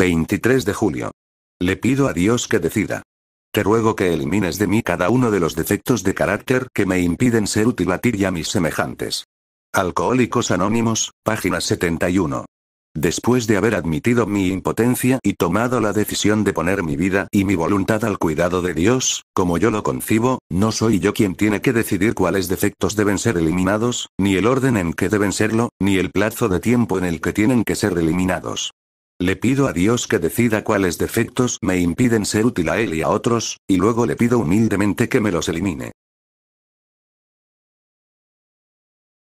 23 de julio. Le pido a Dios que decida. Te ruego que elimines de mí cada uno de los defectos de carácter que me impiden ser útil a ti y a mis semejantes. Alcohólicos Anónimos, página 71. Después de haber admitido mi impotencia y tomado la decisión de poner mi vida y mi voluntad al cuidado de Dios, como yo lo concibo, no soy yo quien tiene que decidir cuáles defectos deben ser eliminados, ni el orden en que deben serlo, ni el plazo de tiempo en el que tienen que ser eliminados. Le pido a Dios que decida cuáles defectos me impiden ser útil a Él y a otros, y luego le pido humildemente que me los elimine.